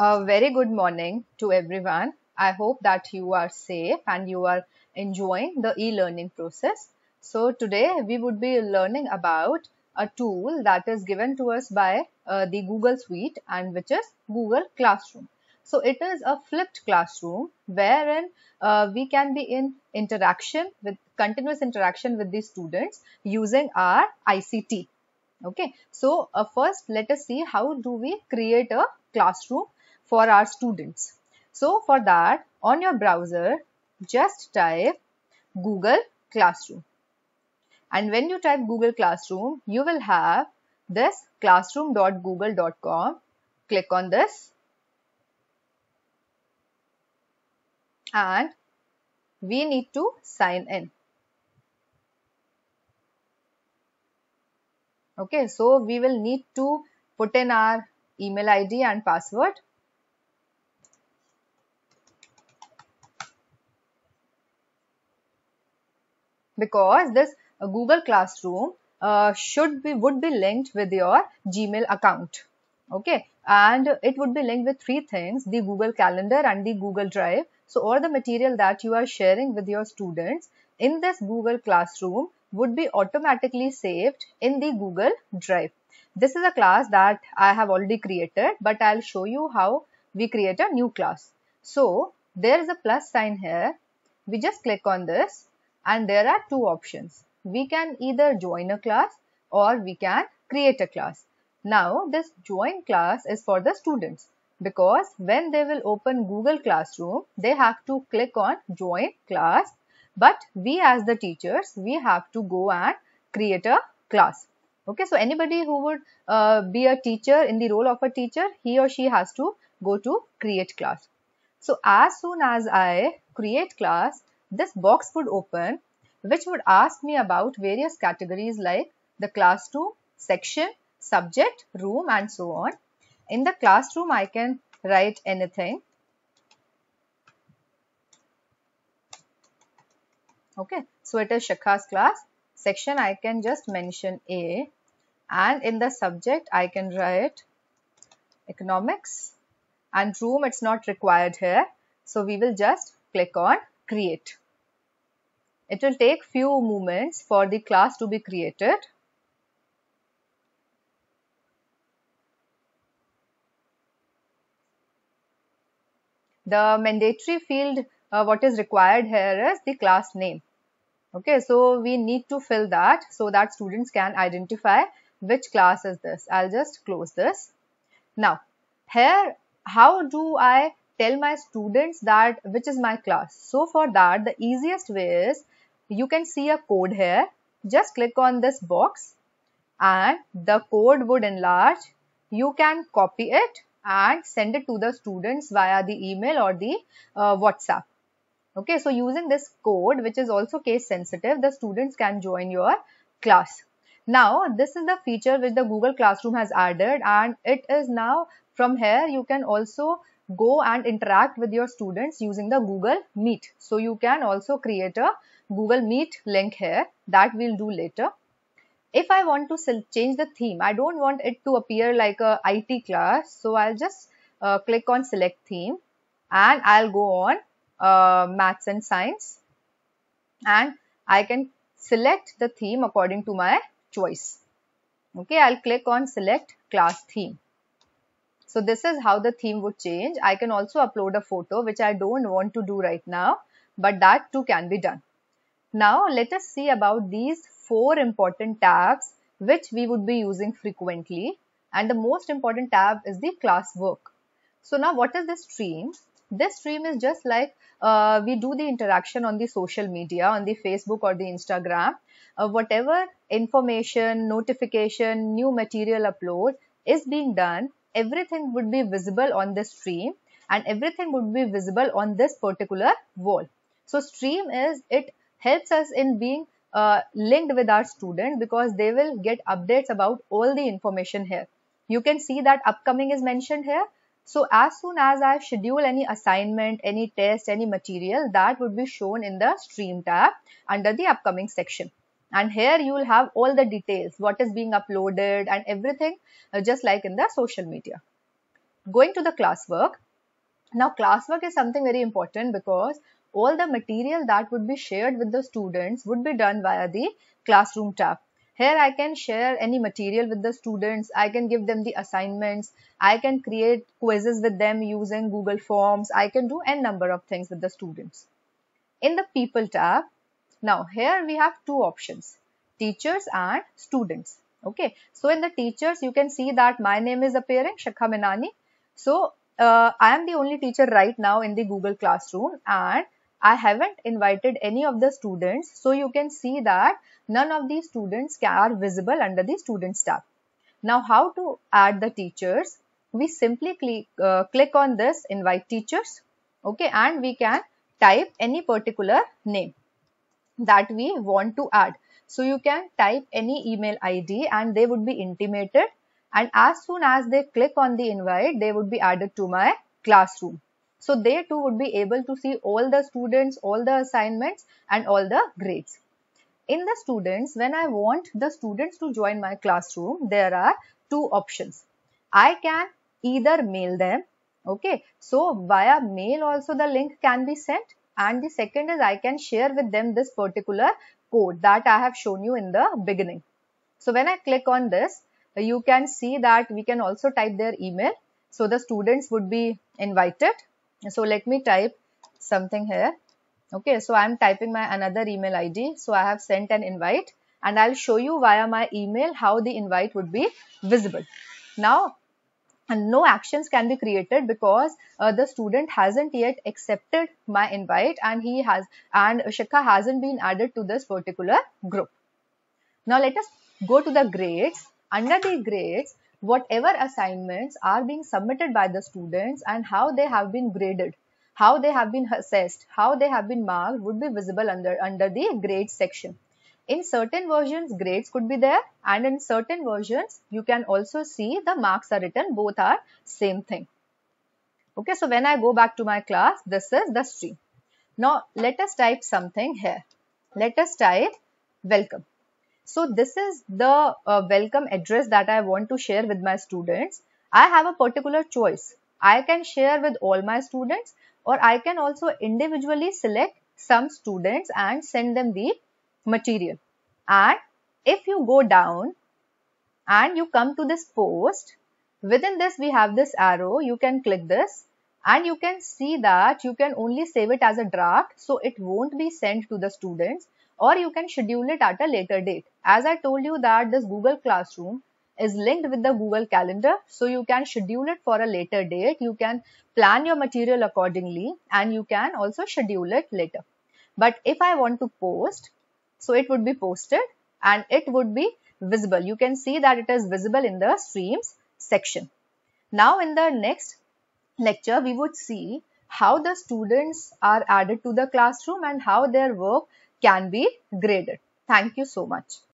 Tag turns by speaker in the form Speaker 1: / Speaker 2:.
Speaker 1: A very good morning to everyone. I hope that you are safe and you are enjoying the e-learning process. So today we would be learning about a tool that is given to us by uh, the Google Suite and which is Google Classroom. So it is a flipped classroom wherein uh, we can be in interaction with continuous interaction with the students using our ICT. Okay, so uh, first let us see how do we create a classroom for our students. So for that on your browser just type Google Classroom and when you type Google Classroom you will have this classroom.google.com click on this and we need to sign in. Okay, so we will need to put in our email ID and password because this uh, Google Classroom uh, should be would be linked with your Gmail account. Okay, and it would be linked with three things: the Google Calendar and the Google Drive. So all the material that you are sharing with your students in this Google Classroom would be automatically saved in the Google Drive. This is a class that I have already created, but I'll show you how we create a new class. So there is a plus sign here. We just click on this and there are two options. We can either join a class or we can create a class. Now this join class is for the students because when they will open Google Classroom, they have to click on join class. But we as the teachers, we have to go and create a class. Okay, so anybody who would uh, be a teacher in the role of a teacher, he or she has to go to create class. So as soon as I create class, this box would open which would ask me about various categories like the classroom, section, subject, room and so on. In the classroom I can write anything. Okay, so it is Shakha's class. Section I can just mention A and in the subject I can write economics and room it's not required here. So we will just click on create. It will take few moments for the class to be created. The mandatory field uh, what is required here is the class name. Okay, so we need to fill that so that students can identify which class is this. I'll just close this. Now, here, how do I tell my students that which is my class. So for that, the easiest way is you can see a code here. Just click on this box and the code would enlarge. You can copy it and send it to the students via the email or the uh, WhatsApp. Okay, so using this code, which is also case sensitive, the students can join your class. Now, this is the feature which the Google Classroom has added and it is now from here you can also go and interact with your students using the Google Meet. So you can also create a Google Meet link here that we'll do later. If I want to change the theme, I don't want it to appear like a IT class. So I'll just uh, click on select theme and I'll go on uh, maths and science and I can select the theme according to my choice. Okay, I'll click on select class theme. So this is how the theme would change. I can also upload a photo, which I don't want to do right now, but that too can be done. Now let us see about these four important tabs which we would be using frequently. And the most important tab is the class work. So now what is this stream? This stream is just like uh, we do the interaction on the social media, on the Facebook or the Instagram. Uh, whatever information, notification, new material upload is being done everything would be visible on the stream and everything would be visible on this particular wall. So stream is, it helps us in being uh, linked with our student because they will get updates about all the information here. You can see that upcoming is mentioned here. So as soon as I schedule any assignment, any test, any material that would be shown in the stream tab under the upcoming section and here you will have all the details what is being uploaded and everything uh, just like in the social media going to the classwork now classwork is something very important because all the material that would be shared with the students would be done via the classroom tab here i can share any material with the students i can give them the assignments i can create quizzes with them using google forms i can do n number of things with the students in the people tab now here we have two options, teachers and students. Okay, so in the teachers you can see that my name is appearing, Shakha Minani. So uh, I am the only teacher right now in the Google Classroom and I haven't invited any of the students. So you can see that none of these students are visible under the students tab. Now how to add the teachers? We simply click, uh, click on this invite teachers. Okay, and we can type any particular name that we want to add. So you can type any email ID and they would be intimated. And as soon as they click on the invite, they would be added to my classroom. So they too would be able to see all the students, all the assignments and all the grades. In the students, when I want the students to join my classroom, there are two options. I can either mail them. Okay. So via mail also the link can be sent and the second is I can share with them this particular code that I have shown you in the beginning. So when I click on this, you can see that we can also type their email. So the students would be invited. So let me type something here. Okay, so I'm typing my another email ID. So I have sent an invite and I'll show you via my email how the invite would be visible. Now and no actions can be created because uh, the student hasn't yet accepted my invite and he has and Shikha hasn't been added to this particular group. Now let us go to the grades. Under the grades, whatever assignments are being submitted by the students and how they have been graded, how they have been assessed, how they have been marked would be visible under, under the grades section in certain versions grades could be there and in certain versions you can also see the marks are written both are same thing okay so when i go back to my class this is the stream now let us type something here let us type welcome so this is the uh, welcome address that i want to share with my students i have a particular choice i can share with all my students or i can also individually select some students and send them the material. And if you go down and you come to this post, within this we have this arrow, you can click this and you can see that you can only save it as a draft so it won't be sent to the students or you can schedule it at a later date. As I told you that this Google Classroom is linked with the Google Calendar. So you can schedule it for a later date. You can plan your material accordingly and you can also schedule it later. But if I want to post, so it would be posted and it would be visible. You can see that it is visible in the streams section. Now in the next lecture, we would see how the students are added to the classroom and how their work can be graded. Thank you so much.